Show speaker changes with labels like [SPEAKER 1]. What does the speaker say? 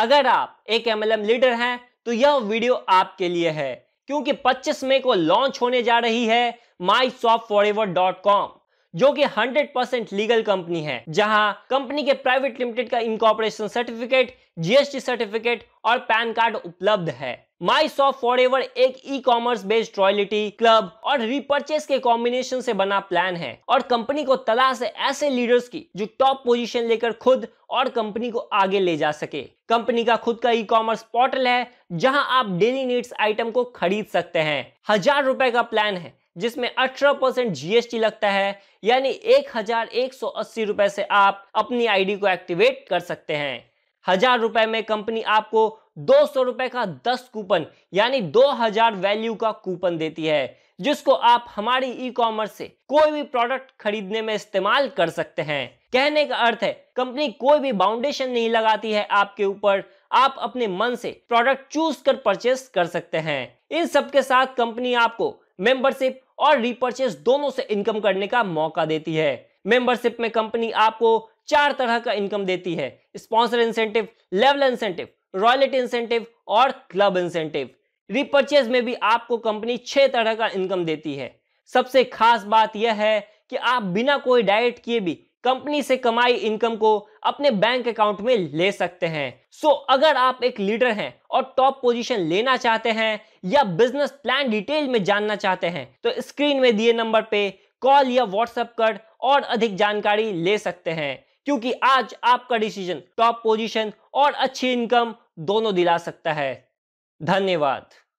[SPEAKER 1] अगर आप एक एमएलएम लीडर हैं तो यह वीडियो आपके लिए है क्योंकि 25 मई को लॉन्च होने जा रही है my soft forever dot com जो कि 100% लीगल कंपनी है जहां कंपनी के प्राइवेट लिमिटेड का इनकॉपरेशन सर्टिफिकेट जीएसटी सर्टिफिकेट और पैन कार्ड उपलब्ध है माई सॉफ्ट फॉर एवर एक e commerce based royalty club और रिपर्चेस के कॉम्बिनेशन से बना प्लान है और कंपनी को तलाश है ऐसे लीडर्स की जो टॉप पोजीशन लेकर खुद और कंपनी को आगे ले जा सके कंपनी का खुद का ई कॉमर्स पोर्टल है जहां आप डेली नीड्स आइटम को खरीद सकते हैं हजार रुपए का प्लान है जिसमें 18 परसेंट जीएसटी लगता है यानी एक हजार एक सौ अस्सी रुपए से आप अपनी आईडी को एक्टिवेट कर सकते हैं हजार रुपए में कंपनी आपको दो सौ रुपए का दस कूपन यानी दो हजार वैल्यू का कूपन देती है जिसको आप हमारी ई कॉमर्स से कोई भी प्रोडक्ट खरीदने में इस्तेमाल कर सकते हैं कहने का अर्थ है कंपनी कोई भी बाउंडेशन नहीं लगाती है आपके ऊपर आप अपने मन से प्रोडक्ट चूज कर परचेस कर सकते हैं इन सब के साथ कंपनी आपको मेंबरशिप और रिपर्चेस दोनों से इनकम करने का मौका देती है मेंबरशिप में कंपनी आपको चार तरह का इनकम देती है sponsor incentive level incentive royalty incentive और क्लब इंसेंटिव रिपर्चेज में भी आपको कंपनी छह तरह का इनकम देती है सबसे खास बात यह है कि आप बिना कोई डाइट किए भी कंपनी से कमाई इनकम को अपने बैंक अकाउंट में ले सकते हैं सो so, अगर आप एक लीडर हैं और टॉप पोजीशन लेना चाहते हैं या बिजनेस प्लान डिटेल में जानना चाहते हैं तो स्क्रीन में दिए नंबर पे कॉल या व्हाट्सएप कर और अधिक जानकारी ले सकते हैं क्योंकि आज आपका डिसीजन टॉप पोजीशन और अच्छी इनकम दोनों दिला सकता है धन्यवाद